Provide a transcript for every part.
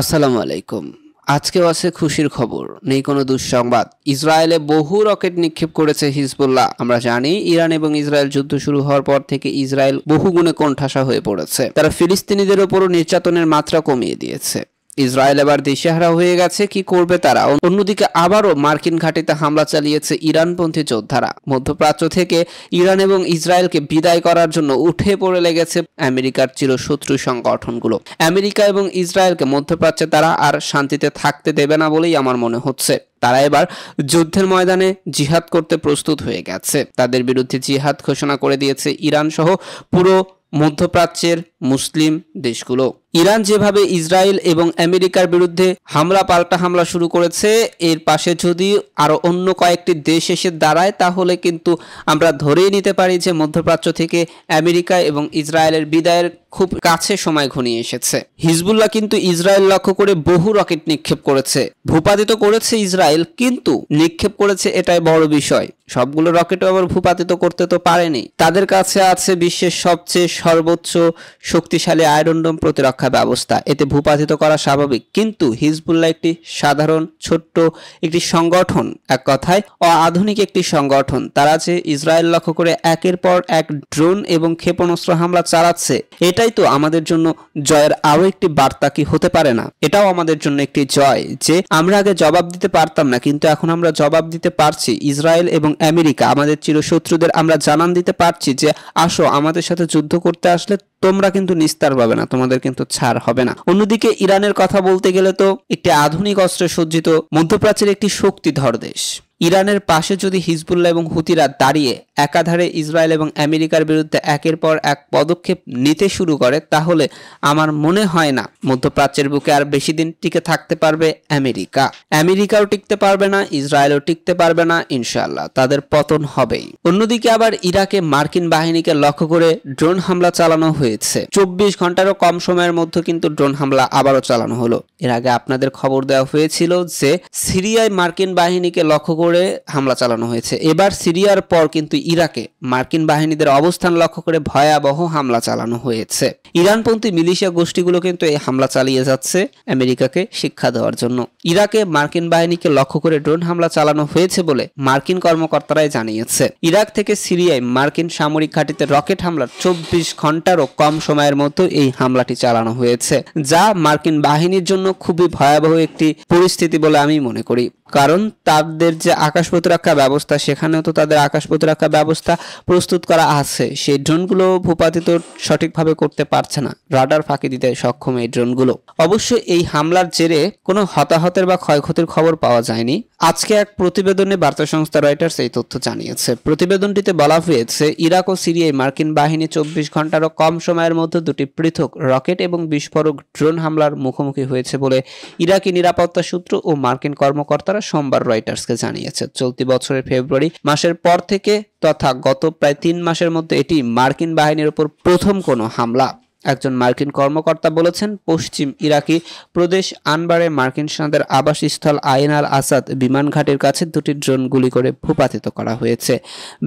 আসসালামু আলাইকুম আজকেও আছে খুশির খবর নেই কোনো দুঃসংবাদ ইসরায়েলে বহু রকেট নিক্ষেপ করেছে হিজবুল্লাহ আমরা জানি ইরান এবং ইসরায়েল যুদ্ধ শুরু হওয়ার পর থেকে ইসরায়েল বহু গুণে কোণঠাসা হয়ে পড়েছে তারা ফিলিস্তিনিদের ওপরও নির্যাতনের মাত্রা কমিয়ে দিয়েছে ইসরায়েল এবার দিশেহারা হয়ে গেছে কি করবে তারা অন্যদিকে আবারও মার্কিন ঘাটিতে হামলা চালিয়েছে ইরানপন্থী যোদ্ধারা মধ্যপ্রাচ্য থেকে ইরান এবং ইসরায়েলকে বিদায় করার জন্য উঠে পড়ে লেগেছে আমেরিকার চিরশত্রু সংগঠনগুলো আমেরিকা এবং ইসরায়েলকে মধ্যপ্রাচ্যে তারা আর শান্তিতে থাকতে দেবে না বলেই আমার মনে হচ্ছে তারা এবার যুদ্ধের ময়দানে জিহাদ করতে প্রস্তুত হয়ে গেছে তাদের বিরুদ্ধে জিহাদ ঘোষণা করে দিয়েছে ইরান সহ পুরো মধ্যপ্রাচ্যের মুসলিম দেশগুলো ইরান যেভাবে ইসরায়েল এবং আমেরিকার বিরুদ্ধে হামলা পাল্টা হামলা শুরু করেছে এর পাশে যদি আরও অন্য কয়েকটি দেশ এসে দাঁড়ায় তাহলে কিন্তু আমরা ধরেই নিতে পারি যে মধ্যপ্রাচ্য থেকে আমেরিকা এবং ইসরায়েলের বিদায়ের খুব কাছে সময় ঘনিয়ে এসেছে হিজবুল্লাহ কিন্তু ইসরায়েল লক্ষ্য করে বহু রকেট নিক্ষেপ করেছে ভূপাতিত করেছে ইসরায়েল কিন্তু নিক্ষেপ করেছে এটাই বড় বিষয় সবগুলো রকেটও আবার ভূপাতিত করতে তো পারেনি তাদের কাছে আছে বিশ্বের সবচেয়ে সর্বোচ্চ শক্তিশালী আয়রনডোম প্রতিরক্ষা ব্যবস্থা এতে ভূপাতিত করা স্বাভাবিক কিন্তু হিজবুল্লাহ একটি সাধারণ ছোট্ট একটি সংগঠন এক কথায় অআধুনিক একটি সংগঠন তারা যে ইসরায়েল লক্ষ্য করে একের পর এক ড্রোন এবং ক্ষেপণাস্ত্র হামলা চালাচ্ছে এটাই তো আমাদের জন্য জয়ের আরও একটি বার্তা কি হতে পারে না এটাও আমাদের জন্য একটি জয় যে আমরা আগে জবাব দিতে পারতাম না কিন্তু এখন আমরা জবাব দিতে পারছি ইসরায়েল এবং আমেরিকা আমাদের চিরশত্রুদের আমরা জানান দিতে পারছি যে আসো আমাদের সাথে যুদ্ধ করতে আসলে তোমরা কিন্তু কিন্তু নিস্তার পাবে না তোমাদের কিন্তু ছাড় হবে না অন্যদিকে ইরানের কথা বলতে গেলে তো একটি আধুনিক অস্ত্রে সজ্জিত মধ্যপ্রাচ্যের একটি শক্তিধর দেশ ইরানের পাশে যদি হিজবুল্লাহ এবং হুতিরা দাঁড়িয়ে একাধারে ইসরায়েল এবং আমেরিকার বিরুদ্ধে একের পর এক পদক্ষেপ নিতে শুরু করে তাহলে আমার মনে হয় না মধ্যপ্রাচ্যের বুকে আর বেশি দিন টিকে থাকতে পারবে আমেরিকা আমেরিকাও টিকতে পারবে না ইসরায়েলও টিকতে পারবে না ইনশাল্লাহ তাদের পতন হবেই অন্যদিকে আবার ইরাকে মার্কিন বাহিনীকে লক্ষ্য করে ড্রোন হামলা চালানো হয়েছে চব্বিশ ঘন্টারও কম সময়ের মধ্যে কিন্তু ড্রোন হামলা আবারও চালানো হলো এর আগে আপনাদের খবর দেওয়া হয়েছিল যে সিরিয়ায় মার্কিন বাহিনীকে লক্ষ্য করে করে হামলা চালানো হয়েছে এবার সিরিয়ার পর কিন্তু ইরাকে মার্কিন বাহিনীদের অবস্থান লক্ষ্য করে ভয়াবহ হামলা চালানো হয়েছে ইরানপন্থী মিলিশিয়া গোষ্ঠীগুলো কিন্তু এই হামলা চালিয়ে যাচ্ছে আমেরিকাকে শিক্ষা দেওয়ার জন্য ইরাকে মার্কিন বাহিনীকে লক্ষ্য করে ড্রোন হামলা চালানো হয়েছে বলে মার্কিন কর্মকর্তারাই জানিয়েছে ইরাক থেকে সিরিয়ায় মার্কিন সামরিক ঘাঁটিতে রকেট হামলার চব্বিশ ঘন্টারও কম সময়ের মতো এই হামলাটি চালানো হয়েছে যা মার্কিন বাহিনীর জন্য খুবই ভয়াবহ একটি পরিস্থিতি বলে আমি মনে করি কারণ তাদের যে আকাশ প্রতিরক্ষা ব্যবস্থা সেখানেও তো তাদের আকাশ প্রতিরক্ষা ব্যবস্থা প্রস্তুত করা আছে সেই ড্রোনগুলো ভূপাতিত সঠিকভাবে করতে পারছে না রাডার ফাঁকি দিতে সক্ষম এই ড্রোনগুলো অবশ্য এই হামলার জেরে কোনো হতাহতের বা ক্ষয়ক্ষতির খবর পাওয়া যায়নি আজকে এক প্রতিবেদনে বার্তা সংস্থা রয়টার্স এই তথ্য জানিয়েছে প্রতিবেদনটিতে বলা হয়েছে ইরাক ও সিরিয়ায় মার্কিন বাহিনী চব্বিশ ঘন্টারও কম সময়ের মধ্যে দুটি পৃথক রকেট এবং বিস্ফোরক ড্রোন হামলার মুখোমুখি হয়েছে বলে ইরাকি নিরাপত্তা সূত্র ও মার্কিন কর্মকর্তারা সোমবার রয়টার্সকে জানিয়েছে চলতি বছরের ফেব্রুয়ারি মাসের পর থেকে তথা গত প্রায় তিন মাসের মধ্যে এটি মার্কিন বাহিনীর উপর প্রথম কোনো হামলা একজন মার্কিন কর্মকর্তা বলেছেন পশ্চিম ইরাকি প্রদেশ আনবারে মার্কিন সেনাদের আবাসস্থল আইন আল আসাদ বিমান ঘাটের কাছে দুটি ড্রোন গুলি করে ভূপাতিত করা হয়েছে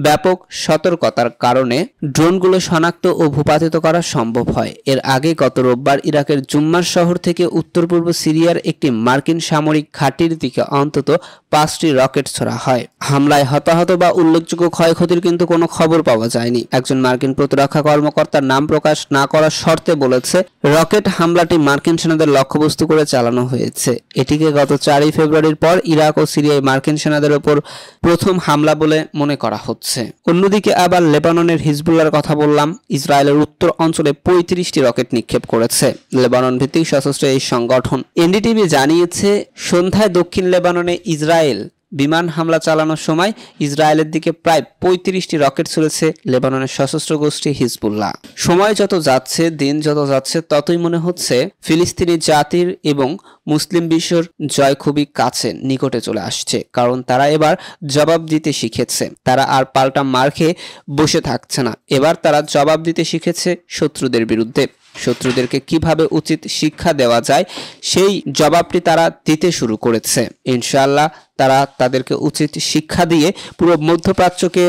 ব্যাপক সতর্কতার কারণে ড্রোনগুলো শনাক্ত ও ভূপাতিত করা সম্ভব হয় এর আগে গত রোববার ইরাকের জুম্মার শহর থেকে উত্তর পূর্ব সিরিয়ার একটি মার্কিন সামরিক ঘাঁটির দিকে অন্তত পাঁচটি রকেট ছোড়া হয় হামলায় হতাহত বা উল্লেখযোগ্য ক্ষয়ক্ষতির কিন্তু কোনো খবর পাওয়া যায়নি একজন মার্কিন প্রতিরক্ষা কর্মকর্তার নাম প্রকাশ না করা শর্তে বলেছে রকেট হামলাটি মার্কিন সেনাদের লক্ষ্যবস্তু করে চালানো হয়েছে এটিকে গত চারই ফেব্রুয়ারির পর ইরাক ও সিরিয়ায় মার্কিন সেনাদের ওপর প্রথম হামলা বলে মনে করা হচ্ছে অন্যদিকে আবার লেবাননের হিজবুল্লার কথা বললাম ইসরায়েলের উত্তর অঞ্চলে পঁয়ত্রিশটি রকেট নিক্ষেপ করেছে লেবানন ভিত্তিক সশস্ত্র এই সংগঠন এনডিটিভি জানিয়েছে সন্ধ্যায় দক্ষিণ লেবাননে ইসরায়েল বিমান হামলা চালানোর সময় ইসরায়েলের দিকে প্রায় পঁয়ত্রিশটি রকেট ছুড়েছে লেবাননের সশস্ত্র গোষ্ঠী হিজবুল্লাহ সময় যত যাচ্ছে দিন যত যাচ্ছে ততই মনে হচ্ছে ফিলিস্তিনি জাতির এবং মুসলিম বিশ্বর জয় খুবই কাছে নিকটে চলে আসছে কারণ তারা এবার জবাব দিতে শিখেছে তারা আর পাল্টা মার খেয়ে বসে থাকছে না এবার তারা জবাব দিতে শিখেছে শত্রুদের বিরুদ্ধে শত্রুদেরকে কিভাবে উচিত শিক্ষা দেওয়া যায় সেই জবাবটি তারা দিতে শুরু করেছে ইনশাআল্লাহ তারা তাদেরকে উচিত শিক্ষা দিয়ে পুরো মধ্যপ্রাচ্যকে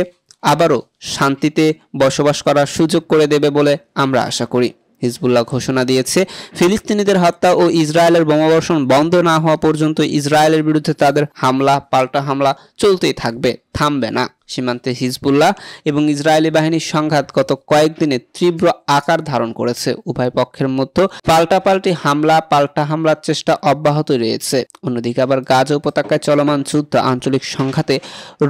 আবারও শান্তিতে বসবাস করার সুযোগ করে দেবে বলে আমরা আশা করি হিজবুল্লাহ ঘোষণা দিয়েছে ফিলিস্তিনিদের হত্যা ও ইসরায়েলের বোমাবর্ষণ বন্ধ না হওয়া পর্যন্ত ইসরায়েলের বিরুদ্ধে তাদের হামলা পাল্টা হামলা চলতেই থাকবে থামবে না সীমান্তে হিজবুল্লাহ এবং ইসরায়েলি বাহিনীর সংঘাত গত কয়েকদিনে তীব্র আকার ধারণ করেছে উভয় পক্ষের মধ্যে পাল্টাপাল্টি হামলা পাল্টা হামলার চেষ্টা অব্যাহত রয়েছে অন্যদিকে আবার গাজা উপত্যকায় চলমান যুদ্ধ আঞ্চলিক সংঘাতে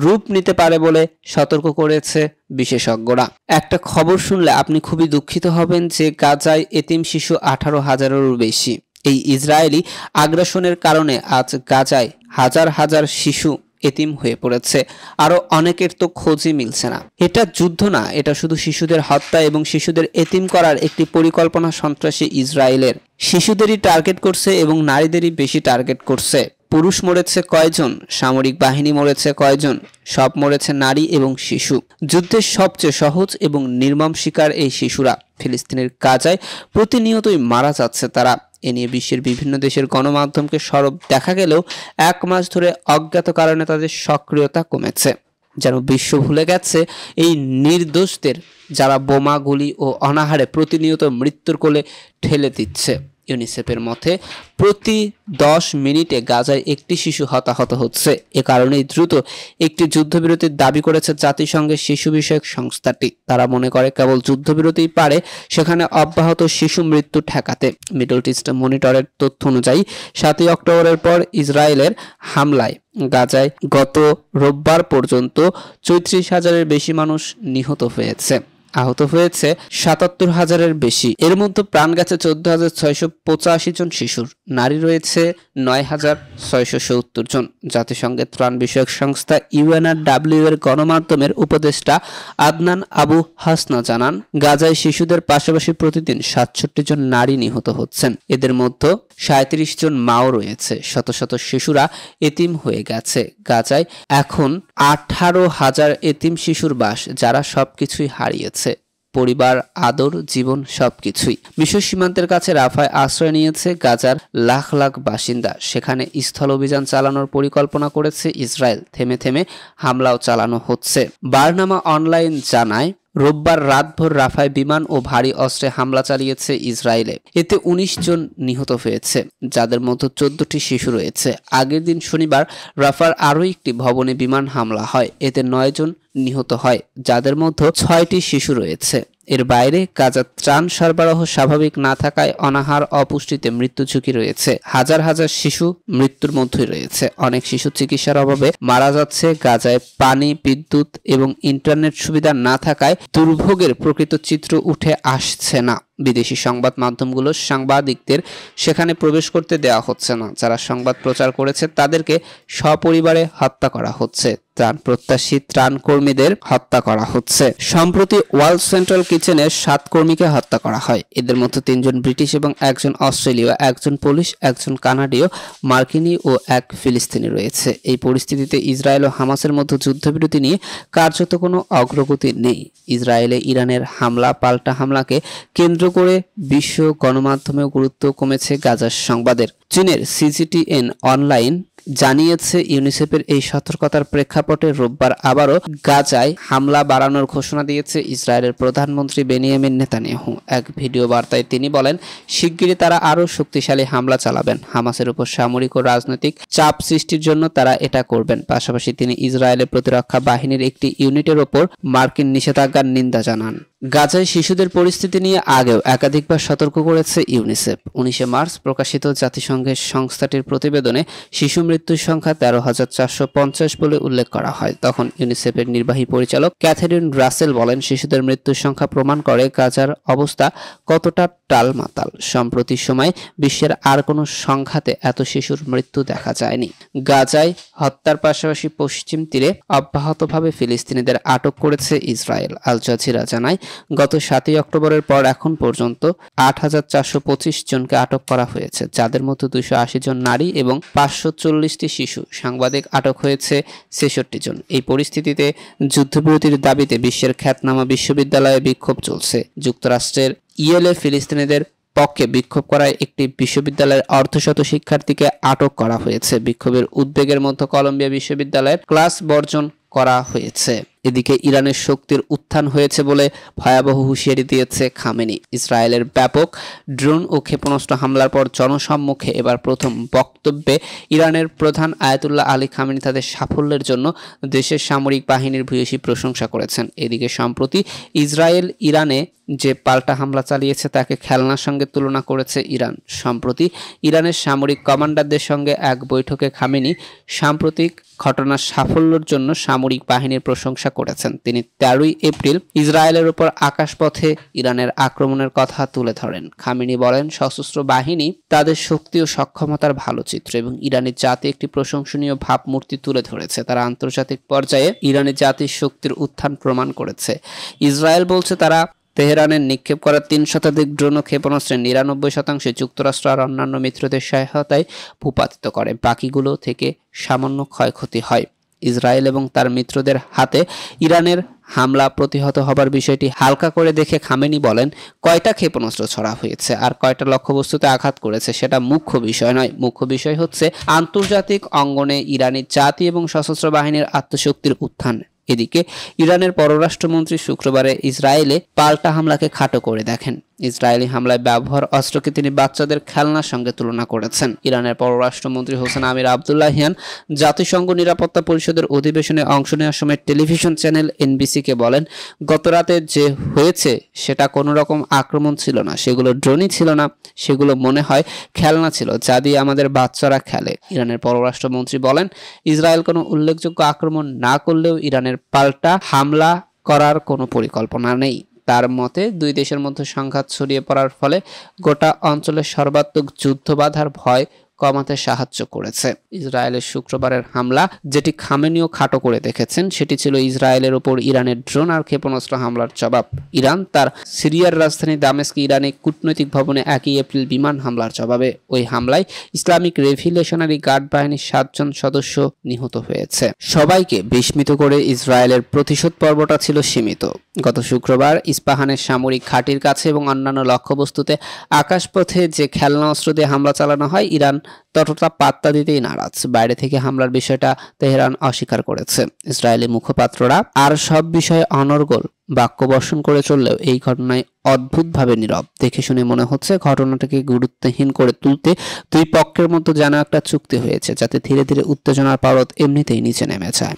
রূপ নিতে পারে বলে সতর্ক করেছে বিশেষজ্ঞরা একটা খবর শুনলে আপনি খুবই দুঃখিত হবেন যে গাজায় এতিম শিশু আঠারো হাজারেরও বেশি এই ইসরায়েলি আগ্রাসনের কারণে আজ গাজায় হাজার হাজার শিশু এতিম হয়ে পড়েছে আরও অনেকের তো খোঁজই মিলছে না এটা যুদ্ধ না এটা শুধু শিশুদের হত্যা এবং শিশুদের এতিম করার একটি পরিকল্পনা সন্ত্রাসী ইসরায়েলের শিশুদেরই টার্গেট করছে এবং নারীদেরই বেশি টার্গেট করছে পুরুষ মরেছে কয়জন সামরিক বাহিনী মরেছে কয়জন সব মরেছে নারী এবং শিশু যুদ্ধের সবচেয়ে সহজ এবং নির্মম শিকার এই শিশুরা ফিলিস্তিনের কাজায় প্রতিনিয়তই মারা যাচ্ছে তারা এ নিয়ে বিশ্বের বিভিন্ন দেশের গণমাধ্যমকে সরব দেখা গেলেও এক মাস ধরে অজ্ঞাত কারণে তাদের সক্রিয়তা কমেছে যেন বিশ্ব ভুলে গেছে এই নির্দোষদের যারা বোমা গুলি ও অনাহারে প্রতিনিয়ত মৃত্যুর কোলে ঠেলে দিচ্ছে ইউনিসেফের মতে প্রতি দশ মিনিটে গাজায় একটি শিশু হতাহত হচ্ছে এ কারণেই দ্রুত একটি যুদ্ধবিরতির দাবি করেছে জাতিসংঘের শিশু বিষয়ক সংস্থাটি তারা মনে করে কেবল যুদ্ধবিরতিই পারে সেখানে অব্যাহত শিশু মৃত্যু ঠেকাতে মিডল ইস্ট মনিটরের তথ্য অনুযায়ী সাতই অক্টোবরের পর ইসরায়েলের হামলায় গাজায় গত রোববার পর্যন্ত চৌত্রিশ হাজারের বেশি মানুষ নিহত হয়েছে আহত হয়েছে সাতাত্তর হাজারের বেশি এর মধ্যে প্রাণ গেছে চোদ্দ হাজার ছয়শো পঁচাশি জন শিশুর নারী রয়েছে নয় হাজার ছয়শো সত্তর জন জাতিসংঘের ত্রাণ বিষয়ক সংস্থা ইউএনআর ডাব্লিউ এর গণমাধ্যমের উপদেষ্টা আদনান আবু হাসনা জানান গাজায় শিশুদের পাশাপাশি প্রতিদিন সাতষট্টি জন নারী নিহত হচ্ছেন এদের মধ্যে সাঁত্রিশ জন মাও রয়েছে শত শত শিশুরা এতিম হয়ে গেছে গাজায় এখন আঠারো হাজার এতিম শিশুর বাস যারা সব কিছুই হারিয়েছে পরিবার আদর জীবন সবকিছুই বিশ্ব সীমান্তের কাছে রাফায় আশ্রয় নিয়েছে গাজার লাখ লাখ বাসিন্দা সেখানে স্থল অভিযান চালানোর পরিকল্পনা করেছে ইসরায়েল থেমে থেমে হামলাও চালানো হচ্ছে বারনামা অনলাইন জানায় রোববার রাতভর রাফায় বিমান ও ভারী অস্ত্রে হামলা চালিয়েছে ইসরায়েলে এতে ১৯ জন নিহত হয়েছে যাদের মধ্যে চোদ্দটি শিশু রয়েছে আগের দিন শনিবার রাফার আরও একটি ভবনে বিমান হামলা হয় এতে নয়জন নিহত হয় যাদের মধ্যে ছয়টি শিশু রয়েছে এর বাইরে কাজা ত্রাণ সরবরাহ স্বাভাবিক না থাকায় অনাহার অপুষ্টিতে মৃত্যু ঝুঁকি রয়েছে হাজার হাজার শিশু মৃত্যুর মধ্যে রয়েছে অনেক শিশু চিকিৎসার অভাবে মারা যাচ্ছে গাজায় পানি বিদ্যুৎ এবং ইন্টারনেট সুবিধা না থাকায় দুর্ভোগের প্রকৃত চিত্র উঠে আসছে না বিদেশি সংবাদ মাধ্যমগুলো সাংবাদিকদের সেখানে প্রবেশ করতে দেওয়া হচ্ছে না যারা সংবাদ প্রচার করেছে তাদেরকে সপরিবারে হত্যা করা হচ্ছে ত্রাণ প্রত্যাশী ত্রাণ কর্মীদের হত্যা করা হচ্ছে সম্প্রতি ওয়ার্ল্ড সেন্ট্রাল কিচেনে সাত কর্মীকে হত্যা করা হয় এদের মধ্যে তিনজন ব্রিটিশ এবং একজন অস্ট্রেলীয় একজন পুলিশ একজন কানাডীয় মার্কিনি ও এক ফিলিস্তিনি রয়েছে এই পরিস্থিতিতে ইসরায়েল ও হামাসের মধ্যে যুদ্ধবিরতি নিয়ে কার্যত কোনো অগ্রগতি নেই ইসরায়েলে ইরানের হামলা পাল্টা হামলাকে কেন্দ্র করে বিশ্ব গণমাধ্যমে গুরুত্ব কমেছে গাজার সংবাদের চীনের সিজিটিএন অনলাইন জানিয়েছে ইউনিসেফের এই সতর্কতার প্রেক্ষাপটে রোববার আবারও গাজায় হামলা বাড়ানোর ঘোষণা দিয়েছে ইসরায়েলের প্রধানমন্ত্রী বেনিয়ামিন নেতানিয়াহু এক ভিডিও বার্তায় তিনি বলেন শিগগিরই তারা আরও শক্তিশালী হামলা চালাবেন হামাসের উপর সামরিক ও রাজনৈতিক চাপ সৃষ্টির জন্য তারা এটা করবেন পাশাপাশি তিনি ইসরায়েলের প্রতিরক্ষা বাহিনীর একটি ইউনিটের ওপর মার্কিন নিষেধাজ্ঞার নিন্দা জানান গাজায় শিশুদের পরিস্থিতি নিয়ে আগেও একাধিকবার সতর্ক করেছে ইউনিসেফ উনিশে মার্চ প্রকাশিত জাতিসংঘের সংস্থাটির প্রতিবেদনে শিশু মৃত্যুর সংখ্যা তেরো হাজার চারশো পঞ্চাশ বলে উল্লেখ করা হয় তখন ইউনিসেফের নির্বাহী পরিচালক ক্যাথেরিন রাসেল বলেন শিশুদের মৃত্যুর সংখ্যা প্রমাণ করে গাজার অবস্থা কতটা টালমাতাল সম্প্রতি সময় বিশ্বের আর কোনো সংঘাতে এত শিশুর মৃত্যু দেখা যায়নি গাজায় হত্যার পাশাপাশি পশ্চিম তীরে অব্যাহতভাবে ফিলিস্তিনিদের আটক করেছে ইসরায়েল আল জাজিরা জানায় গত সাতই অক্টোবরের পর এখন পর্যন্ত আট হাজার চারশো পঁচিশ জনকে আটক করা হয়েছে যাদের মধ্যে দুশো আশি জন নারী এবং পাঁচশো চল্লিশটি শিশু সাংবাদিক আটক হয়েছে ছেষট্টি জন এই পরিস্থিতিতে যুদ্ধবিরতির দাবিতে বিশ্বের খ্যাতনামা বিশ্ববিদ্যালয়ে বিক্ষোভ চলছে যুক্তরাষ্ট্রের ইয়েলে ফিলিস্তিনিদের পক্ষে বিক্ষোভ করায় একটি বিশ্ববিদ্যালয়ের অর্ধশত শিক্ষার্থীকে আটক করা হয়েছে বিক্ষোভের উদ্বেগের মধ্যে কলম্বিয়া বিশ্ববিদ্যালয়ের ক্লাস বর্জন করা হয়েছে এদিকে ইরানের শক্তির উত্থান হয়েছে বলে ভয়াবহ হুঁশিয়ারি দিয়েছে খামেনি ইসরায়েলের ব্যাপক ড্রোন ও ক্ষেপণাস্ত্র হামলার পর জনসম্মুখে এবার প্রথম বক্তব্যে ইরানের প্রধান আয়াতুল্লাহ আলী খামেনি তাদের সাফল্যের জন্য দেশের সামরিক বাহিনীর ভূয়সী প্রশংসা করেছেন এদিকে সম্প্রতি ইসরায়েল ইরানে যে পাল্টা হামলা চালিয়েছে তাকে খেলনার সঙ্গে তুলনা করেছে ইরান সম্প্রতি ইরানের সামরিক কমান্ডারদের সঙ্গে এক বৈঠকে খামেনি সাম্প্রতিক ঘটনার সাফল্যের জন্য সামরিক বাহিনীর প্রশংসা করেছেন তিনি তেরোই এপ্রিল ইসরায়েলের ওপর আকাশপথে ইরানের আক্রমণের কথা তুলে ধরেন খামিনি বলেন সশস্ত্র বাহিনী তাদের শক্তি ও সক্ষমতার ভালো চিত্র এবং ইরানের জাতি একটি প্রশংসনীয় ভাবমূর্তি তুলে ধরেছে তারা আন্তর্জাতিক পর্যায়ে ইরানের জাতির শক্তির উত্থান প্রমাণ করেছে ইসরায়েল বলছে তারা তেহরানের নিক্ষেপ করা তিন শতাধিক ড্রোন ও ক্ষেপণাস্ত্রের নিরানব্বই শতাংশে যুক্তরাষ্ট্র আর অন্যান্য মিত্রদের সহায়তায় ভূপাতিত করে বাকিগুলো থেকে সামান্য ক্ষয়ক্ষতি হয় ইসরায়েল এবং তার মিত্রদের হাতে ইরানের হামলা প্রতিহত হবার বিষয়টি হালকা করে দেখে খামেনি বলেন কয়টা ক্ষেপণাস্ত্র ছড়া হয়েছে আর কয়টা লক্ষ্যবস্তুতে আঘাত করেছে সেটা মুখ্য বিষয় নয় মুখ্য বিষয় হচ্ছে আন্তর্জাতিক অঙ্গনে ইরানি জাতি এবং সশস্ত্র বাহিনীর আত্মশক্তির উত্থান এদিকে ইরানের পররাষ্ট্রমন্ত্রী শুক্রবারে ইসরায়েলে পাল্টা হামলাকে খাটো করে দেখেন ইসরায়েলি হামলায় ব্যবহার অস্ত্রকে তিনি বাচ্চাদের খেলনার সঙ্গে তুলনা করেছেন ইরানের পররাষ্ট্রমন্ত্রী হোসেন আমির আবদুল্লাহিয়ান জাতিসংঘ নিরাপত্তা পরিষদের অধিবেশনে অংশ নেওয়ার সময় টেলিভিশন চ্যানেল এনবিসিকে বলেন গতরাতে যে হয়েছে সেটা কোনো রকম আক্রমণ ছিল না সেগুলো ড্রোনই ছিল না সেগুলো মনে হয় খেলনা ছিল যা দিয়ে আমাদের বাচ্চারা খেলে ইরানের পররাষ্ট্রমন্ত্রী বলেন ইসরায়েল কোনো উল্লেখযোগ্য আক্রমণ না করলেও ইরানের পাল্টা হামলা করার কোনো পরিকল্পনা নেই তার মতে দুই দেশের মধ্যে সংঘাত ছড়িয়ে পড়ার ফলে গোটা অঞ্চলে সর্বাত্মক যুদ্ধ বাধার ভয় কমাতে সাহায্য করেছে ইসরায়েলের শুক্রবারের হামলা যেটি খামেনিও খাটো করে দেখেছেন সেটি ছিল ইসরায়েলের ওপর ইরানের ড্রোন আর ক্ষেপণাস্ত্র হামলার জবাব ইরান তার সিরিয়ার রাজধানী দামেস্কে ইরানে কূটনৈতিক ভবনে একই এপ্রিল বিমান হামলার জবাবে ওই হামলায় ইসলামিক রেভিলেশনারি গার্ড বাহিনীর সাতজন সদস্য নিহত হয়েছে সবাইকে বিস্মিত করে ইসরায়েলের প্রতিশোধ পর্বটা ছিল সীমিত গত শুক্রবার ইস্পাহানের সামরিক ঘাঁটির কাছে এবং অন্যান্য লক্ষ্যবস্তুতে আকাশপথে যে খেলনা অস্ত্র দিয়ে হামলা চালানো হয় ইরান ততটা পাত্তা দিতেই নারাজ বাইরে থেকে হামলার বিষয়টা তেহরান অস্বীকার করেছে ইসরায়েলি মুখপাত্ররা আর সব বিষয়ে অনর্গল বাক্যবর্ষণ করে চললেও এই ঘটনায় অদ্ভুতভাবে নীরব দেখে শুনে মনে হচ্ছে ঘটনাটাকে গুরুত্বহীন করে তুলতে দুই পক্ষের মধ্যে যেন একটা চুক্তি হয়েছে যাতে ধীরে ধীরে উত্তেজনার পারত এমনিতেই নিচে নেমে যায়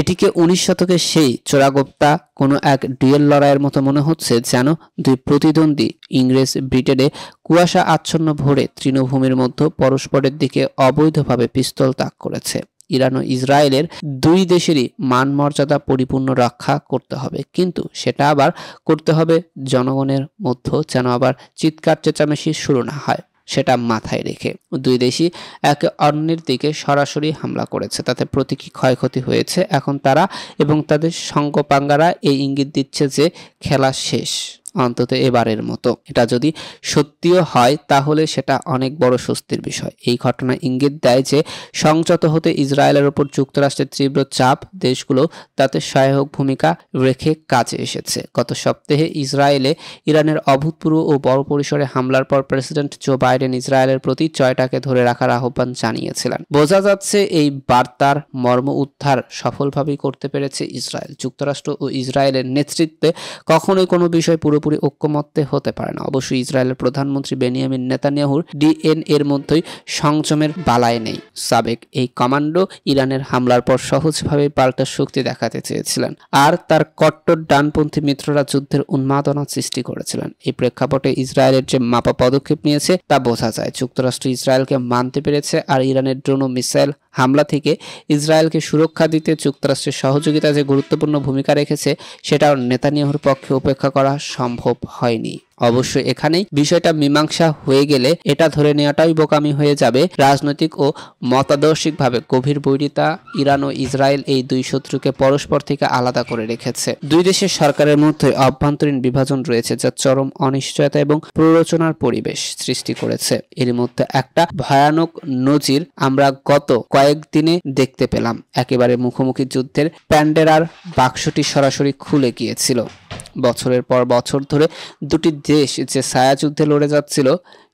এটিকে উনিশ শতকের সেই চোরাগোপ্তা কোনো এক ডুয়েল লড়াইয়ের মতো মনে হচ্ছে যেন দুই প্রতিদ্বন্দ্বী ইংরেজ ব্রিটেনে কুয়াশা আচ্ছন্ন ভরে তৃণভূমির মধ্যে পরস্পরের দিকে অবৈধভাবে পিস্তল তাক করেছে ইরান ও ইসরায়েলের দুই দেশেরই মান মর্যাদা পরিপূর্ণ রক্ষা করতে হবে কিন্তু সেটা আবার করতে হবে জনগণের মধ্যে যেন আবার চিৎকার চেঁচামেচি শুরু না হয় সেটা মাথায় রেখে দুই দেশই একে অন্যের দিকে সরাসরি হামলা করেছে তাতে প্রতীকী ক্ষয়ক্ষতি হয়েছে এখন তারা এবং তাদের সঙ্গপাঙ্গারা এই ইঙ্গিত দিচ্ছে যে খেলা শেষ অন্তত এবারের মতো এটা যদি সত্যিও হয় তাহলে সেটা অনেক বড় স্বস্তির বিষয় এই ঘটনা ইঙ্গিত দেয় যে সংযত হতে ইসরায়েলের ওপর যুক্তরাষ্ট্রের তীব্র চাপ দেশগুলো তাতে সহায়ক ভূমিকা রেখে কাজে এসেছে গত সপ্তাহে ইসরায়েলে ইরানের অভূতপূর্ব ও বড় পরিসরে হামলার পর প্রেসিডেন্ট জো বাইডেন ইসরায়েলের প্রতি জয়টাকে ধরে রাখার আহ্বান জানিয়েছিলেন বোঝা যাচ্ছে এই বার্তার মর্ম উদ্ধার সফলভাবেই করতে পেরেছে ইসরায়েল যুক্তরাষ্ট্র ও ইসরায়েলের নেতৃত্বে কখনোই কোনো বিষয় পুরো পুরোপুরি ঐক্যমত্যে হতে পারে না অবশ্যই ইসরায়েলের প্রধানমন্ত্রী বেনিয়ামিন নেতানিয়াহুর এর মধ্যেই সংযমের বালায় নেই সাবেক এই কমান্ডো ইরানের হামলার পর সহজভাবে পাল্টা শক্তি দেখাতে চেয়েছিলেন আর তার কট্টর ডানপন্থী মিত্ররা যুদ্ধের উন্মাদনা সৃষ্টি করেছিলেন এই প্রেক্ষাপটে ইসরায়েলের যে মাপা পদক্ষেপ নিয়েছে তা বোঝা যায় যুক্তরাষ্ট্র ইসরায়েলকে মানতে পেরেছে আর ইরানের ড্রোন ও মিসাইল হামলা থেকে ইসরায়েলকে সুরক্ষা দিতে যুক্তরাষ্ট্রের সহযোগিতা যে গুরুত্বপূর্ণ ভূমিকা রেখেছে সেটাও নেতানিয়াহুর পক্ষে উপেক্ষা করা সম্ভব হয়নি অবশ্য এখানেই বিষয়টা মীমাংসা হয়ে গেলে এটা ধরে নেওয়াটাই বোকামি হয়ে যাবে রাজনৈতিক ও মতাদর্শিকভাবে গভীর বৈরিতা ইরান ও ইসরায়েল এই দুই শত্রুকে পরস্পর থেকে আলাদা করে রেখেছে দুই দেশের সরকারের মধ্যে অভ্যন্তরীণ বিভাজন রয়েছে যা চরম অনিশ্চয়তা এবং প্ররোচনার পরিবেশ সৃষ্টি করেছে এর মধ্যে একটা ভয়ানক নজির আমরা গত কয়েকদিনে দেখতে পেলাম একেবারে মুখোমুখি যুদ্ধের প্যান্ডেরার বাক্সটি সরাসরি খুলে গিয়েছিল বছরের পর বছর ধরে দুটি দেশ যে ছায়াযুদ্ধে লড়ে যাচ্ছিল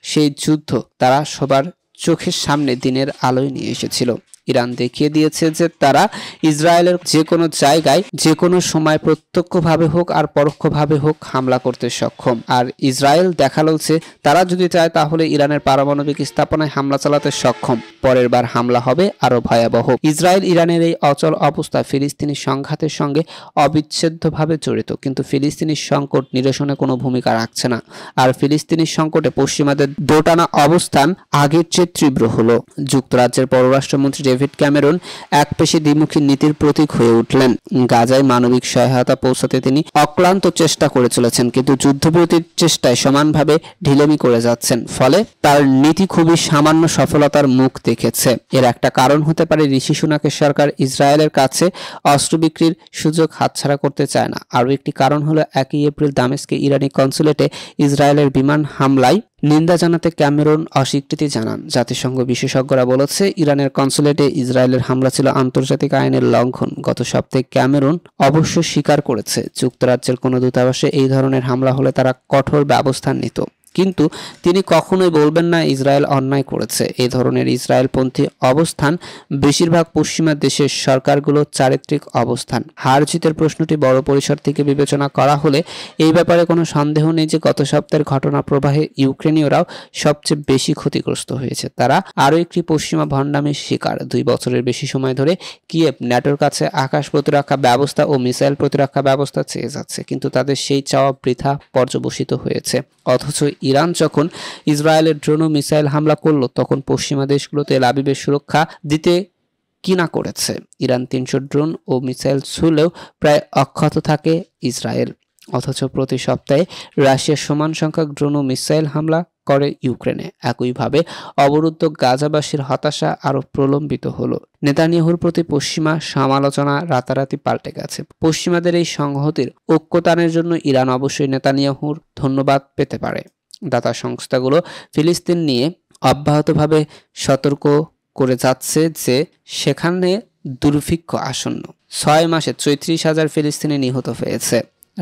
সেই যুদ্ধ তারা সবার চোখের সামনে দিনের আলোয় নিয়ে এসেছিল ইরান দেখিয়ে দিয়েছে যে তারা ইসরায়েলের যে কোনো জায়গায় যে কোনো সময় প্রত্যক্ষভাবে হোক আর পরোক্ষভাবে হোক হামলা করতে সক্ষম আর ইসরায়েল দেখালো যে তারা যদি চায় তাহলে ইরানের পারমাণবিক স্থাপনায় হামলা চালাতে সক্ষম পরের বার হামলা হবে আরও ভয়াবহ ইসরায়েল ইরানের এই অচল অবস্থা ফিলিস্তিনি সংঘাতের সঙ্গে অবিচ্ছেদ্যভাবে জড়িত কিন্তু ফিলিস্তিনি সংকট নিরসনে কোনো ভূমিকা রাখছে না আর ফিলিস্তিনি সংকটে পশ্চিমাদের দোটানা অবস্থান আগের চেয়ে তীব্র হলো যুক্তরাজ্যের পররাষ্ট্রমন্ত্রী ডেভিড ক্যামেরন এক পেশি দ্বিমুখী নীতির প্রতীক হয়ে উঠলেন গাজায় মানবিক সহায়তা পৌঁছাতে তিনি অক্লান্ত চেষ্টা করে চলেছেন কিন্তু যুদ্ধবিরতির চেষ্টায় সমানভাবে ঢিলেমি করে যাচ্ছেন ফলে তার নীতি খুবই সামান্য সফলতার মুখ দেখেছে এর একটা কারণ হতে পারে ঋষি সুনাকের সরকার ইসরায়েলের কাছে অস্ত্র বিক্রির সুযোগ হাতছাড়া করতে চায় না আরও একটি কারণ হলো একই এপ্রিল দামেস্কে ইরানি কনসুলেটে ইসরায়েলের বিমান হামলায় নিন্দা জানাতে ক্যামেরন অস্বীকৃতি জানান জাতিসংঘ বিশেষজ্ঞরা বলেছে ইরানের কনসুলেটে ইসরায়েলের হামলা ছিল আন্তর্জাতিক আইনের লঙ্ঘন গত সপ্তাহে ক্যামেরন অবশ্য স্বীকার করেছে যুক্তরাজ্যের কোনো দূতাবাসে এই ধরনের হামলা হলে তারা কঠোর ব্যবস্থা নিত কিন্তু তিনি কখনোই বলবেন না ইসরায়েল অন্যায় করেছে এ ধরনের ইসরায়েলপন্থী অবস্থান বেশিরভাগ পশ্চিমা দেশের সরকারগুলো চারিত্রিক অবস্থান হার জিতের প্রশ্নটি বড় পরিসর থেকে বিবেচনা করা হলে এই ব্যাপারে কোনো সন্দেহ নেই যে গত সপ্তাহের ঘটনা প্রবাহে ইউক্রেনীয়রাও সবচেয়ে বেশি ক্ষতিগ্রস্ত হয়েছে তারা আরও একটি পশ্চিমা ভণ্ডামের শিকার দুই বছরের বেশি সময় ধরে কিয়েভ ন্যাটোর কাছে আকাশ প্রতিরক্ষা ব্যবস্থা ও মিসাইল প্রতিরক্ষা ব্যবস্থা চেয়ে যাচ্ছে কিন্তু তাদের সেই চাওয়া বৃথা পর্যবসিত হয়েছে অথচ ইরান যখন ইসরায়েলের ড্রোন মিসাইল হামলা করলো তখন পশ্চিমা দেশগুলো তেল আবিবের সুরক্ষা দিতে কিনা করেছে ইরান তিনশো ড্রোন ও মিসাইল ছুলেও প্রায় অক্ষত থাকে ইসরায়েল অথচ প্রতি সপ্তাহে রাশিয়ার সমান সংখ্যক ড্রোন ও মিসাইল হামলা করে ইউক্রেনে একইভাবে অবরুদ্ধ গাজাবাসীর হতাশা আরও প্রলম্বিত হলো নেতানিয়াহুর প্রতি পশ্চিমা সমালোচনা রাতারাতি পাল্টে গেছে পশ্চিমাদের এই সংহতির ঐক্যতানের জন্য ইরান অবশ্যই নেতানিয়াহুর ধন্যবাদ পেতে পারে দাতা সংস্থাগুলো ফিলিস্তিন নিয়ে অব্যাহতভাবে সতর্ক করে যাচ্ছে যে সেখানে দুর্ভিক্ষ আসন্ন ছয় মাসে চৈত্রিশ হাজার ফিলিস্তিনি নিহত হয়েছে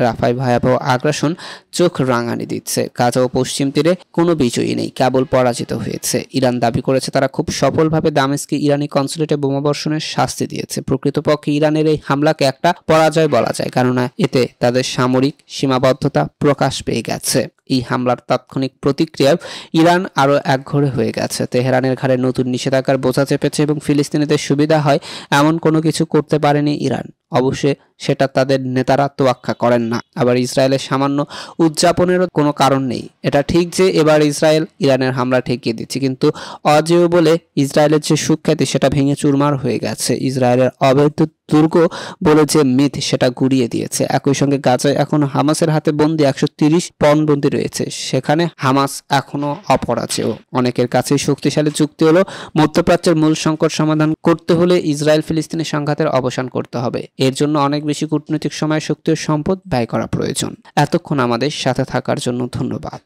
রাফায় ভয়াবহ আগ্রাসন চোখ রাঙানি দিচ্ছে গাজা ও পশ্চিম তীরে কোনো বিজয়ী নেই কেবল পরাজিত হয়েছে ইরান দাবি করেছে তারা খুব সফলভাবে দামেস্কি ইরানি কনসুলেটে বোমাবর্ষণের শাস্তি দিয়েছে প্রকৃতপক্ষে ইরানের এই হামলাকে একটা পরাজয় বলা যায় কেননা এতে তাদের সামরিক সীমাবদ্ধতা প্রকাশ পেয়ে গেছে এই হামলার তাৎক্ষণিক প্রতিক্রিয়ায় ইরান আরও একঘরে হয়ে গেছে তেহরানের ঘাড়ে নতুন নিষেধাজ্ঞার বোঝা চেপেছে এবং ফিলিস্তিনিদের সুবিধা হয় এমন কোনো কিছু করতে পারেনি ইরান অবশ্যই সেটা তাদের নেতারা তোয়াক্ষা করেন না আবার ইসরায়েলের সামান্য উদযাপনেরও কোনো কারণ নেই এটা ঠিক যে এবার ইসরায়েল ইরানের হামলা ঠেকিয়ে দিচ্ছে কিন্তু অজেয় বলে ইসরায়েলের যে সুখ্যাতি সেটা ভেঙে চুরমার হয়ে গেছে ইসরায়েলের অবৈধ দুর্গ বলে যে মিথ সেটা গুড়িয়ে দিয়েছে একই সঙ্গে গাজায় এখন হামাসের হাতে বন্দি একশো তিরিশ পণবন্দি রয়েছে সেখানে হামাস এখনো অপর অপরাজেয় অনেকের কাছে শক্তিশালী চুক্তি হলো মধ্যপ্রাচ্যের মূল সংকট সমাধান করতে হলে ইসরায়েল ফিলিস্তিনের সংঘাতের অবসান করতে হবে এর জন্য অনেক বেশি কূটনৈতিক সময় শক্তি ও সম্পদ ব্যয় করা প্রয়োজন এতক্ষণ আমাদের সাথে থাকার জন্য ধন্যবাদ